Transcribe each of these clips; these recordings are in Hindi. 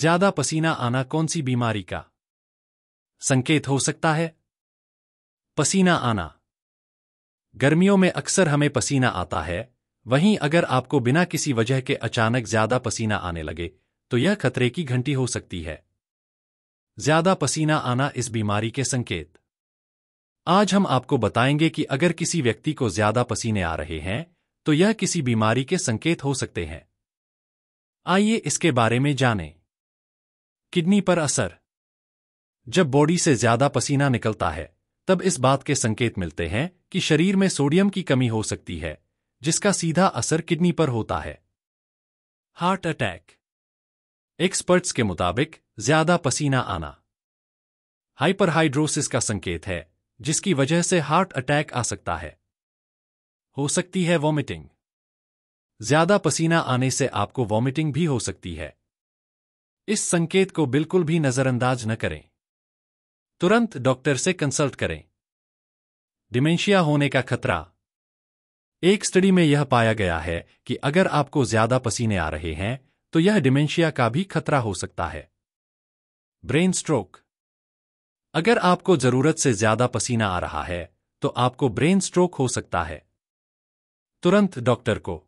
ज्यादा पसीना आना कौन सी बीमारी का संकेत हो सकता है पसीना आना गर्मियों में अक्सर हमें पसीना आता है वहीं अगर आपको बिना किसी वजह के अचानक ज्यादा पसीना आने लगे तो यह खतरे की घंटी हो सकती है ज्यादा पसीना आना इस बीमारी के संकेत आज हम आपको बताएंगे कि अगर किसी व्यक्ति को ज्यादा पसीने आ रहे हैं तो यह किसी बीमारी के संकेत हो सकते हैं आइए इसके बारे में जानें किडनी पर असर जब बॉडी से ज्यादा पसीना निकलता है तब इस बात के संकेत मिलते हैं कि शरीर में सोडियम की कमी हो सकती है जिसका सीधा असर किडनी पर होता है हार्ट अटैक एक्सपर्ट्स के मुताबिक ज्यादा पसीना आना हाइपरहाइड्रोसिस का संकेत है जिसकी वजह से हार्ट अटैक आ सकता है हो सकती है वॉमिटिंग ज्यादा पसीना आने से आपको वॉमिटिंग भी हो सकती है इस संकेत को बिल्कुल भी नजरअंदाज न करें तुरंत डॉक्टर से कंसल्ट करें डिमेंशिया होने का खतरा एक स्टडी में यह पाया गया है कि अगर आपको ज्यादा पसीने आ रहे हैं तो यह डिमेंशिया का भी खतरा हो सकता है ब्रेन स्ट्रोक अगर आपको जरूरत से ज्यादा पसीना आ रहा है तो आपको ब्रेन स्ट्रोक हो सकता है तुरंत डॉक्टर को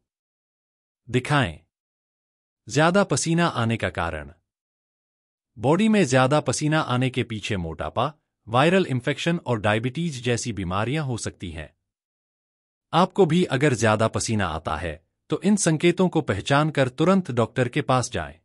दिखाएं ज्यादा पसीना आने का कारण बॉडी में ज्यादा पसीना आने के पीछे मोटापा वायरल इंफेक्शन और डायबिटीज जैसी बीमारियां हो सकती हैं आपको भी अगर ज्यादा पसीना आता है तो इन संकेतों को पहचान कर तुरंत डॉक्टर के पास जाएं।